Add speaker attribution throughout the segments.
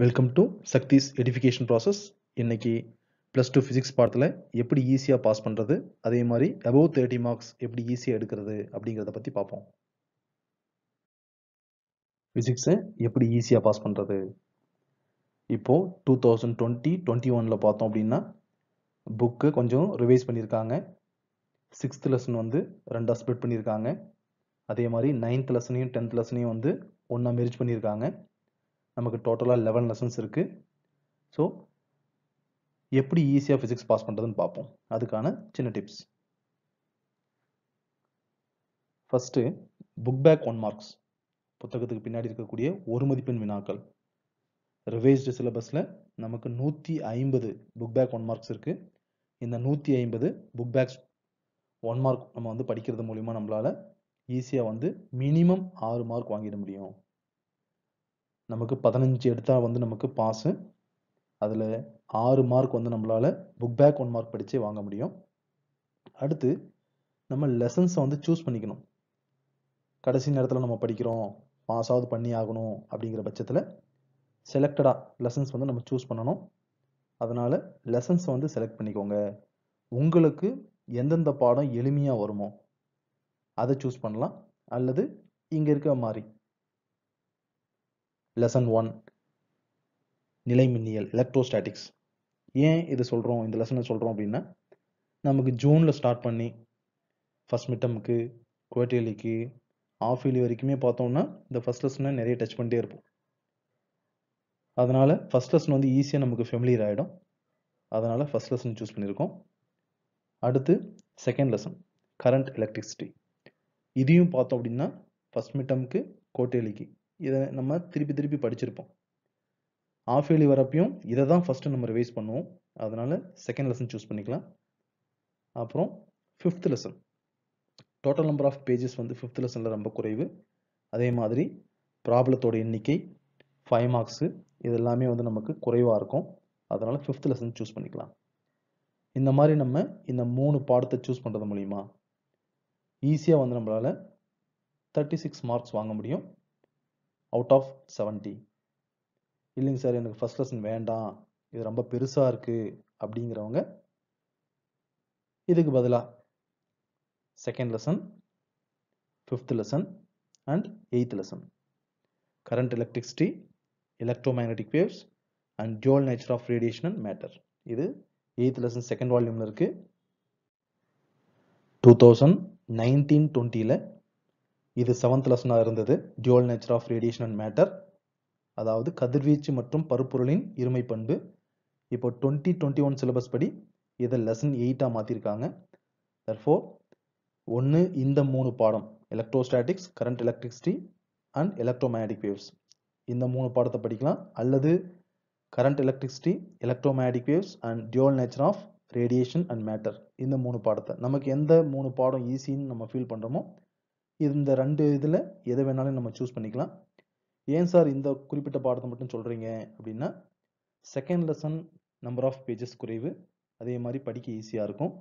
Speaker 1: Welcome to Sakthi's edification process இன்றைக்கி plus two physics பாடத்தில் எப்படி ஈஸியாக பாஸ் பண்ணுறது அதே மாதிரி அபவ் தேர்ட்டி மார்க்ஸ் எப்படி ஈஸியாக எடுக்கிறது அப்படிங்கிறத பற்றி பார்ப்போம் ஃபிசிக்ஸை எப்படி ஈஸியாக பாஸ் பண்ணுறது இப்போது டூ தௌசண்ட் டுவெண்ட்டி டுவெண்ட்டி ஒனில் பார்த்தோம் அப்படின்னா புக்கு கொஞ்சம் ரிவைஸ் பண்ணியிருக்காங்க சிக்ஸ்த் லெசன் வந்து ரெண்டாக ஸ்ப்ளிட் பண்ணியிருக்காங்க அதே மாதிரி நைன்த் லெசனையும் டென்த் லெசனையும் வந்து ஒன்றா மெரிஜ் பண்ணியிருக்காங்க நமக்கு டோட்டலாக லெவன் லெசன்ஸ் இருக்குது ஸோ எப்படி ஈஸியாக ஃபிசிக்ஸ் பாஸ் பண்ணுறதுன்னு பார்ப்போம் அதுக்கான சின்ன tips first book back one marks புத்தகத்துக்கு பின்னாடி இருக்கக்கூடிய ஒரு மதிப்பெண் வினாக்கள் ரிவைஸ்டு சிலபஸில் நமக்கு நூற்றி ஐம்பது புக் பேக் ஒன் மார்க்ஸ் இருக்குது இந்த நூற்றி ஐம்பது புக் பேக்ஸ் ஒன் மார்க் நம்ம வந்து படிக்கிறது மூலிமா நம்மளால் ஈஸியாக வந்து மினிமம் ஆறு மார்க் வாங்கிட முடியும் நமக்கு பதினஞ்சு எடுத்தால் வந்து நமக்கு பாஸு அதில் ஆறு மார்க் வந்து நம்மளால் புக் பேக் ஒன் மார்க் படித்தே வாங்க முடியும் அடுத்து நம்ம லெசன்ஸை வந்து சூஸ் பண்ணிக்கணும் கடைசி நேரத்தில் நம்ம படிக்கிறோம் பாஸாவது பண்ணி ஆகணும் அப்படிங்கிற பட்சத்தில் செலக்டடாக லெசன்ஸ் வந்து நம்ம சூஸ் பண்ணணும் அதனால் லெசன்ஸை வந்து செலக்ட் பண்ணிக்கோங்க உங்களுக்கு எந்தெந்த பாடம் எளிமையாக வருமோ அதை சூஸ் பண்ணலாம் அல்லது இங்கே இருக்க மாதிரி லெசன் ஒன் நிலை மின்னியல் எலக்ட்ரோஸ்டாட்டிக்ஸ் ஏன் இது சொல்கிறோம் இந்த லெசனை சொல்கிறோம் அப்படின்னா நமக்கு ஜூனில் ஸ்டார்ட் பண்ணி ஃபஸ்ட் மிட்டமுக்கு குவட்டியலிக்கு ஆஃப் இயலி வரைக்குமே பார்த்தோம்னா இந்த ஃபஸ்ட் லெசனை நிறைய டச் பண்ணிட்டே இருப்போம் அதனால் ஃபஸ்ட் லெசன் வந்து ஈஸியாக நமக்கு ஃபெமிலியர் ஆகிடும் அதனால் ஃபஸ்ட் லெசன் சூஸ் பண்ணியிருக்கோம் அடுத்து செகண்ட் லெசன் கரண்ட் எலக்ட்ரிசிட்டி இதையும் பார்த்தோம் அப்படின்னா ஃபஸ்ட் மிட்டமுக்கு கோட்டேலிக்கு இதை நம்ம திருப்பி திருப்பி படிச்சிருப்போம் ஆஃப் இயர்லி வரப்பையும் இதை தான் ஃபஸ்ட்டு நம்ம ரிவைஸ் பண்ணுவோம் அதனால் செகண்ட் லெசன் சூஸ் பண்ணிக்கலாம் அப்புறம் fifth lesson total number of pages வந்து ஃபிஃப்த் லெசனில் ரொம்ப குறைவு அதே மாதிரி ப்ராப்ளத்தோட எண்ணிக்கை ஃபைவ் மார்க்ஸு இதெல்லாமே வந்து நமக்கு குறைவாக இருக்கும் அதனால் ஃபிஃப்த் லெசன் சூஸ் பண்ணிக்கலாம் இந்த மாதிரி நம்ம இந்த மூணு பாடத்தை சூஸ் பண்ணுறது மூலிமா ஈஸியாக வந்து நம்மளால் தேர்ட்டி சிக்ஸ் மார்க்ஸ் வாங்க முடியும் அவுட் ஆஃப் செவன்ட்டி இல்லைங்க சார் எனக்கு ஃபஸ்ட் லெசன் வேண்டாம் இது ரொம்ப பெருசாக இருக்குது அப்படிங்கிறவங்க இதுக்கு பதிலாக second lesson fifth lesson and eighth lesson current electricity electromagnetic waves and dual nature of radiation and matter இது எயித் லெசன் செகண்ட் வால்யூமில் இருக்குது டூ தௌசண்ட் நைன்டீன் டுவெண்ட்டியில் இது செவன்த் லெசனாக இருந்தது dual nature of radiation and matter அதாவது கதிர்வீச்சு மற்றும் பருப்பொருளின் இருமை பண்பு இப்போ டுவெண்ட்டி டுவெண்ட்டி ஒன் சிலபஸ் படி இதை லெசன் எயிட்டாக மாற்றிருக்காங்க தர்ஃபோர் ஒன்று இந்த மூணு பாடம் electrostatics current electricity and electromagnetic waves இந்த மூணு பாடத்தை படிக்கலாம் அல்லது current electricity electromagnetic waves and dual nature of radiation and matter இந்த மூணு பாடத்தை நமக்கு எந்த மூணு பாடம் ஈஸின்னு நம்ம ஃபீல் பண்ணுறோமோ இந்த ரெண்டு இதில் எதை வேணாலும் நம்ம சூஸ் பண்ணிக்கலாம் ஏன் சார் இந்த குறிப்பிட்ட பாடத்தை மட்டும் சொல்கிறீங்க அப்படின்னா second lesson number of pages குறைவு அதே மாதிரி படிக்க ஈஸியாக இருக்கும்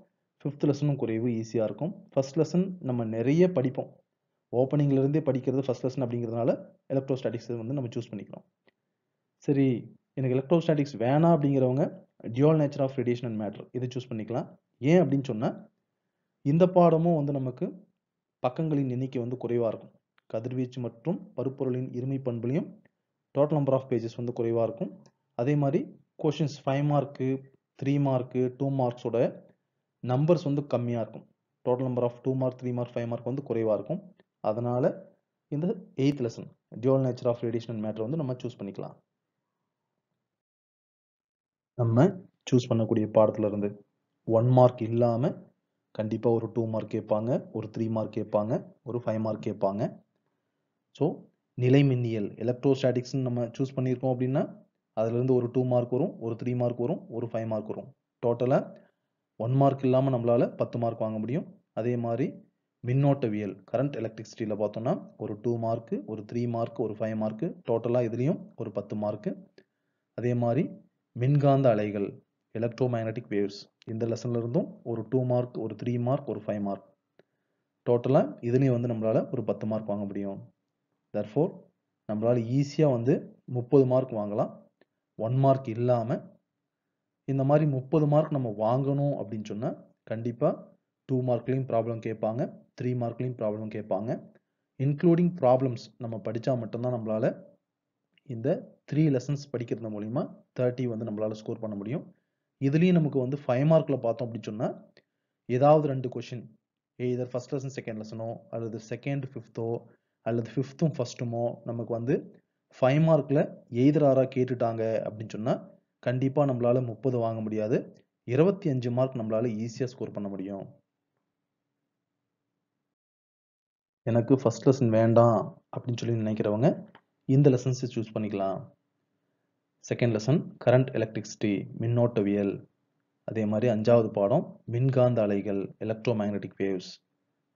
Speaker 1: ஃபிஃப்த் லெசனும் குறைவு ஈஸியாக இருக்கும் ஃபஸ்ட் லெசன் நம்ம நிறைய படிப்போம் ஓப்பனிங்லேருந்தே படிக்கிறது ஃபஸ்ட் லெசன் அப்படிங்கிறதுனால ஸ்டாட்டிக்ஸ் வந்து நம்ம சூஸ் பண்ணிக்கிறோம் சரி எனக்கு எலக்ட்ரோஸ்டாட்டிக்ஸ் வேணாம் அப்படிங்கிறவங்க dual nature of radiation and matter இதை சூஸ் பண்ணிக்கலாம் ஏன் அப்படின்னு சொன்னால் இந்த பாடமும் வந்து நமக்கு பக்கங்களின் எண்ணிக்கை வந்து குறைவாக இருக்கும் கதிர்வீச்சு மற்றும் பருப்பொருளின் இருமை பண்புலையும் டோட்டல் நம்பர் ஆஃப் பேஜஸ் வந்து குறைவாக இருக்கும் அதே மாதிரி questions five mark three mark two மார்க்ஸோட நம்பர்ஸ் வந்து கம்மியாக இருக்கும் total number of two mark three mark five mark வந்து குறைவாக இருக்கும் அதனால் இந்த eighth lesson dual nature of radiation matter வந்து நம்ம சூஸ் பண்ணிக்கலாம் நம்ம சூஸ் பண்ணக்கூடிய பாடத்துலேருந்து இருந்து ஒன் மார்க் இல்லாமல் கண்டிப்பாக ஒரு டூ மார்க் கேட்பாங்க ஒரு த்ரீ மார்க் கேட்பாங்க ஒரு ஃபைவ் மார்க் கேட்பாங்க ஸோ நிலை மின்னியல் எலக்ட்ரோஸ்டாட்டிக்ஸ்னு நம்ம சூஸ் பண்ணியிருக்கோம் அப்படின்னா அதுலேருந்து ஒரு டூ மார்க் வரும் ஒரு த்ரீ மார்க் வரும் ஒரு ஃபைவ் மார்க் வரும் டோட்டலாக ஒன் மார்க் இல்லாமல் நம்மளால் பத்து மார்க் வாங்க முடியும் அதே மாதிரி மின்னோட்டவியல் கரண்ட் எலக்ட்ரிசிட்டியில் பார்த்தோம்னா ஒரு டூ மார்க்கு ஒரு த்ரீ மார்க் ஒரு ஃபைவ் மார்க்கு டோட்டலாக இதுலேயும் ஒரு பத்து மார்க்கு அதே மாதிரி மின்காந்த அலைகள் எலக்ட்ரோ மேக்னட்டிக் வேவ்ஸ் இந்த லெசனில் இருந்தும் ஒரு டூ மார்க் ஒரு த்ரீ மார்க் ஒரு ஃபைவ் மார்க் டோட்டலாக இதுலேயும் வந்து நம்மளால் ஒரு பத்து மார்க் வாங்க முடியும் தர்ஃபோர் நம்மளால் ஈஸியாக வந்து முப்பது மார்க் வாங்கலாம் ஒன் மார்க் இல்லாமல் இந்த மாதிரி முப்பது மார்க் நம்ம வாங்கணும் அப்படின்னு சொன்னால் கண்டிப்பாக டூ மார்க்லேயும் ப்ராப்ளம் கேட்பாங்க த்ரீ மார்க்லேயும் ப்ராப்ளம் கேட்பாங்க இன்க்ளூடிங் ப்ராப்ளம்ஸ் நம்ம படித்தா மட்டும்தான் நம்மளால் இந்த த்ரீ லெசன்ஸ் படிக்கிறது மூலிமா தேர்ட்டி வந்து நம்மளால் ஸ்கோர் பண்ண முடியும் இதுலேயும் நமக்கு வந்து ஃபைவ் மார்க்கில் பார்த்தோம் அப்படின்னு சொன்னால் ஏதாவது ரெண்டு கொஷின் இதர் ஃபஸ்ட் லெசன் செகண்ட் லெசனோ அல்லது செகண்ட் ஃபிஃப்த்தோ அல்லது ஃபிஃப்த்தும் ஃபஸ்ட்டுமோ நமக்கு வந்து ஃபைவ் மார்க்கில் எய்தராராக கேட்டுட்டாங்க அப்படின்னு சொன்னால் கண்டிப்பாக நம்மளால் முப்பது வாங்க முடியாது இருபத்தி அஞ்சு மார்க் நம்மளால் ஈஸியாக ஸ்கோர் பண்ண முடியும் எனக்கு ஃபஸ்ட் லெசன் வேண்டாம் அப்படின்னு சொல்லி நினைக்கிறவங்க இந்த லெசன்ஸை சூஸ் பண்ணிக்கலாம் செகண்ட் லெசன் கரண்ட் எலக்ட்ரிசிட்டி மின்னோட்டவியல் அதே மாதிரி அஞ்சாவது பாடம் மின்காந்த அலைகள் எலக்ட்ரோ மேக்னெட்டிக் வேவ்ஸ்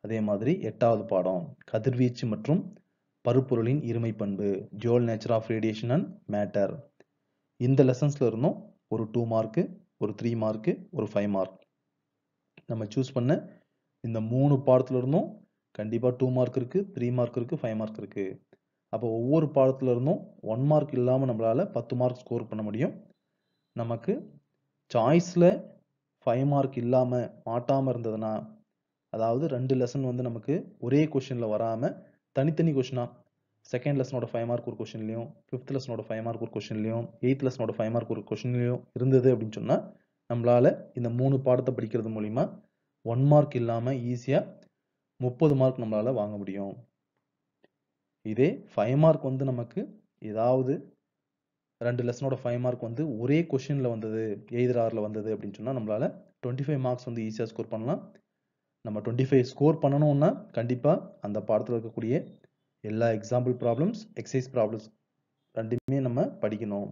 Speaker 1: அதே மாதிரி எட்டாவது பாடம் கதிர்வீச்சு மற்றும் பருப்பொருளின் இருமை பண்பு dual nature of radiation and matter இந்த லெசன்ஸில் இருந்தும் ஒரு டூ மார்க்கு ஒரு த்ரீ மார்க்கு ஒரு ஃபைவ் மார்க் நம்ம சூஸ் பண்ண இந்த மூணு பாடத்துல இருந்தும் கண்டிப்பாக டூ மார்க் இருக்குது த்ரீ மார்க் இருக்குது ஃபைவ் மார்க் இருக்குது அப்போ ஒவ்வொரு பாடத்தில் இருந்தும் ஒன் மார்க் இல்லாமல் நம்மளால் பத்து மார்க் ஸ்கோர் பண்ண முடியும் நமக்கு சாய்ஸில் ஃபைவ் மார்க் இல்லாமல் மாட்டாமல் இருந்ததுன்னா அதாவது ரெண்டு லெசன் வந்து நமக்கு ஒரே கொஷினில் வராமல் தனித்தனி கொஷினாக செகண்ட் லெசனோட ஃபைவ் மார்க் ஒரு கொஷின்லையும் ஃபிஃப்த் லெசனோட ஃபைவ் மார்க் ஒரு கொஷின்லையும் எயித் லெசனோட ஃபைவ் மார்க் ஒரு கொஷின்லையும் இருந்தது அப்படின்னு சொன்னால் நம்மளால் இந்த மூணு பாடத்தை படிக்கிறது மூலிமா ஒன் மார்க் இல்லாமல் ஈஸியாக முப்பது மார்க் நம்மளால் வாங்க முடியும் இதே ஃபைவ் மார்க் வந்து நமக்கு ஏதாவது ரெண்டு லெசனோட ஃபைவ் மார்க் வந்து ஒரே கொஷினில் வந்தது எய்தர் ஆறில் வந்தது அப்படின்னு சொன்னால் நம்மளால் டுவெண்ட்டி ஃபைவ் மார்க்ஸ் வந்து ஈஸியாக ஸ்கோர் பண்ணலாம் நம்ம டுவெண்ட்டி ஃபைவ் ஸ்கோர் பண்ணணும்னா கண்டிப்பாக அந்த பாடத்தில் இருக்கக்கூடிய எல்லா எக்ஸாம்பிள் ப்ராப்ளம்ஸ் எக்ஸசைஸ் ப்ராப்ளம்ஸ் ரெண்டுமே நம்ம படிக்கணும்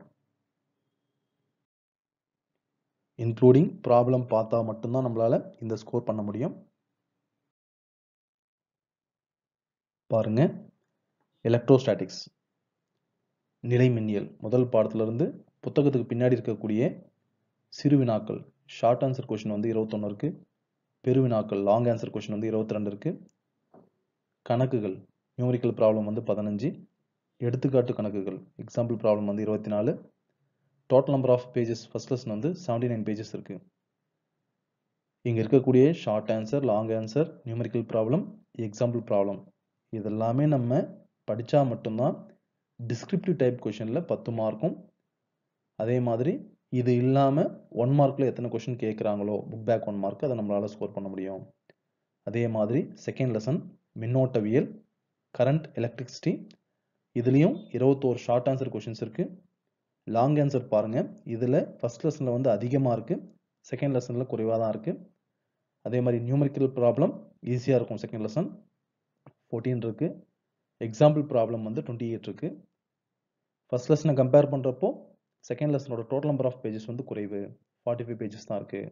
Speaker 1: இன்க்ளூடிங் ப்ராப்ளம் பார்த்தா மட்டும்தான் நம்மளால் இந்த ஸ்கோர் பண்ண முடியும் பாருங்கள் எலக்ட்ரோஸ்டாட்டிக்ஸ் நிலை மின்னியல் முதல் பாடத்திலிருந்து புத்தகத்துக்கு பின்னாடி இருக்கக்கூடிய சிறுவினாக்கள் ஷார்ட் ஆன்சர் கொஷின் வந்து இருபத்தொன்னு இருக்குது பெருவினாக்கள் லாங் ஆன்சர் கொஷின் வந்து இருபத்தி ரெண்டு இருக்குது கணக்குகள் நியூமரிக்கல் ப்ராப்ளம் வந்து பதினஞ்சு எடுத்துக்காட்டு கணக்குகள் எக்ஸாம்பிள் ப்ராப்ளம் வந்து இருபத்தி நாலு total number of pages first lesson வந்து செவன்டி நைன் பேஜஸ் இருக்குது இங்கே இருக்கக்கூடிய short answer long answer numerical problem example problem இதெல்லாமே நம்ம படித்தா மட்டும்தான் டிஸ்கிரிப்டிவ் டைப் கொஷனில் பத்து மார்க்கும் அதே மாதிரி இது இல்லாமல் ஒன் மார்க்கில் எத்தனை கொஷின் கேட்குறாங்களோ புக் பேக் ஒன் மார்க் அதை நம்மளால் ஸ்கோர் பண்ண முடியும் அதே மாதிரி செகண்ட் லெசன் மின்னோட்டவியல் கரண்ட் எலக்ட்ரிசிட்டி இதுலேயும் இருபத்தோரு ஷார்ட் ஆன்சர் கொஷின்ஸ் இருக்குது லாங் ஆன்சர் பாருங்கள் இதில் ஃபஸ்ட் லெசனில் வந்து அதிகமாக இருக்குது செகண்ட் லெசனில் குறைவாக தான் இருக்குது அதே மாதிரி நியூமரிக்கல் ப்ராப்ளம் ஈஸியாக இருக்கும் செகண்ட் லெசன் ஃபோர்டீன் இருக்குது எக்ஸாம்பிள் ப்ராப்ளம் வந்து டுவெண்ட்டி எயிட் இருக்குது ஃபர்ஸ்ட் லெசனை கம்பேர் பண்ணுறப்போ செகண்ட் லெசனோட டோட்டல் நம்பர் ஆஃப் பேஜஸ் வந்து குறைவு ஃபார்ட்டி ஃபைவ் பேஜஸ் தான் இருக்குது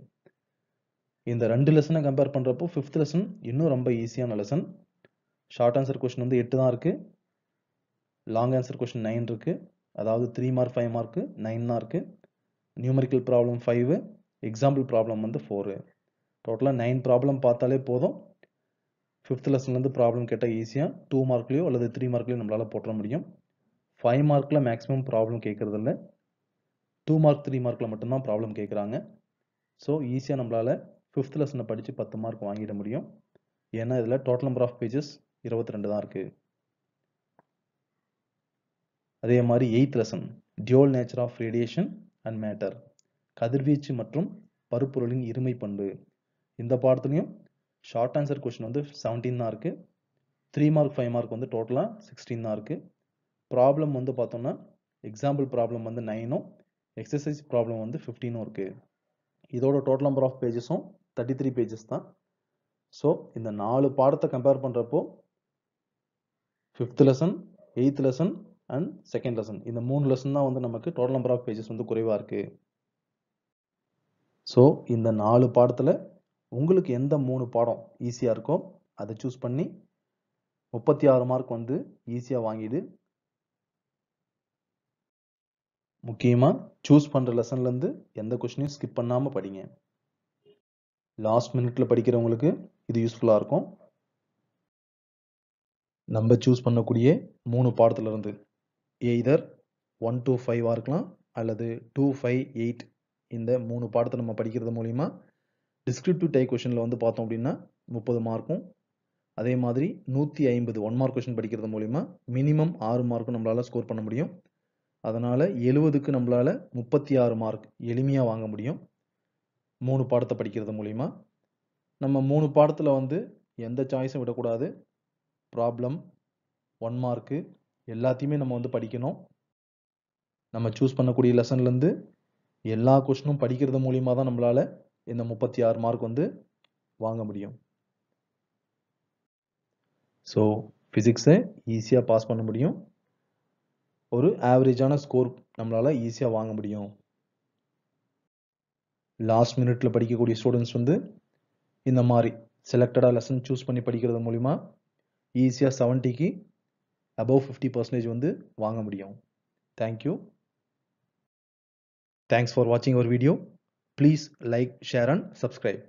Speaker 1: இந்த ரெண்டு லெசனை கம்பேர் பண்ணுறப்போ ஃபிஃப்த் லெசன் இன்னும் ரொம்ப ஈஸியான லெசன் ஷார்ட் ஆன்சர் கொஷின் வந்து எட்டு தான் இருக்குது லாங் ஆன்சர் கொஷின் நைன் இருக்குது அதாவது three mark five mark nine தான் இருக்குது numerical problem five example problem வந்து ஃபோரு டோட்டலாக நைன் ப்ராப்ளம் பார்த்தாலே போதும் ஃபிஃப்த் லெசன்லேருந்து ப்ராப்ளம் கேட்டால் ஈஸியாக டூ மார்க்லேயோ அல்லது த்ரீ மார்க்லேயோ நம்மளால் போட்டுற முடியும் ஃபைவ் மார்க்கில் மேக்ஸிமம் ப்ராப்ளம் கேட்குறதில்ல டூ மார்க் த்ரீ மார்க்கில் மட்டும்தான் ப்ராப்ளம் கேட்குறாங்க ஸோ ஈஸியாக நம்மளால் ஃபிஃப்த் லெசனை படித்து பத்து மார்க் வாங்கிட முடியும் ஏன்னா இதில் டோட்டல் நம்பர் ஆஃப் பேஜஸ் இருபத்தி ரெண்டு தான் இருக்குது அதே மாதிரி eighth lesson dual nature of radiation and matter கதிர்வீச்சு மற்றும் பருப்பொருளின் இருமை பண்பு இந்த பாடத்துலையும் ஷார்ட் ஆன்சர் கொஷின் வந்து செவன்டீன் தான் இருக்குது த்ரீ மார்க் ஃபைவ் மார்க் வந்து டோட்டலாக சிக்ஸ்டீன் தான் இருக்குது ப்ராப்ளம் வந்து பார்த்தோம்னா எக்ஸாம்பிள் ப்ராப்ளம் வந்து நைனும் எக்ஸசைஸ் ப்ராப்ளம் வந்து ஃபிஃப்டீனும் இருக்குது இதோட டோட்டல் நம்பர் ஆஃப் பேஜஸும் தேர்ட்டி த்ரீ பேஜஸ் தான் ஸோ இந்த நாலு பாடத்தை கம்பேர் பண்ணுறப்போ fifth lesson eighth lesson and second lesson இந்த மூணு லெசன் தான் வந்து நமக்கு டோட்டல் நம்பர் ஆஃப் பேஜஸ் வந்து குறைவாக இருக்குது ஸோ இந்த நாலு பாடத்தில் உங்களுக்கு எந்த மூணு பாடம் ஈஸியாக இருக்கோ அதை சூஸ் பண்ணி முப்பத்தி ஆறு மார்க் வந்து ஈஸியாக வாங்கிடு முக்கியமாக சூஸ் பண்ணுற லெசன்லேருந்து எந்த கொஷினையும் ஸ்கிப் பண்ணாமல் படிங்க லாஸ்ட் மினிட்ல படிக்கிறவங்களுக்கு இது யூஸ்ஃபுல்லாக இருக்கும் நம்ம சூஸ் பண்ணக்கூடிய மூணு பாடத்துலேருந்து எய்தர் ஒன் டூ ஃபைவாக இருக்கலாம் அல்லது டூ ஃபைவ் எயிட் இந்த மூணு பாடத்தை நம்ம படிக்கிறது மூலிமா டிஸ்கிரிப்டிவ் டை கொஷனில் வந்து பார்த்தோம் அப்படின்னா முப்பது மார்க்கும் அதே மாதிரி நூற்றி ஐம்பது ஒன் மார்க் கொஷின் படிக்கிறது மூலிமா மினிமம் ஆறு மார்க்கும் நம்மளால் ஸ்கோர் பண்ண முடியும் அதனால் எழுவதுக்கு நம்மளால் முப்பத்தி ஆறு மார்க் எளிமையாக வாங்க முடியும் மூணு பாடத்தை படிக்கிறது மூலிமா நம்ம மூணு பாடத்தில் வந்து எந்த சாய்ஸும் விடக்கூடாது ப்ராப்ளம் ஒன் மார்க்கு எல்லாத்தையுமே நம்ம வந்து படிக்கணும் நம்ம சூஸ் பண்ணக்கூடிய லெசன்லேருந்து எல்லா கொஷினும் படிக்கிறது மூலிமா தான் நம்மளால் இந்த முப்பத்தி ஆறு மார்க் வந்து வாங்க முடியும் ஸோ ஃபிசிக்ஸை ஈஸியாக பாஸ் பண்ண முடியும் ஒரு ஆவரேஜான ஸ்கோர் நம்மளால் ஈஸியாக வாங்க முடியும் லாஸ்ட் மினிட்ல படிக்கக்கூடிய ஸ்டூடெண்ட்ஸ் வந்து இந்த மாதிரி செலக்டடாக லெசன் சூஸ் பண்ணி படிக்கிறது மூலிமா ஈஸியாக செவன்ட்டிக்கு அபவ் ஃபிஃப்டி பர்சன்டேஜ் வந்து வாங்க முடியும் தேங்க்யூ தேங்க்ஸ் ஃபார் வாட்சிங் our video Please like, share and subscribe.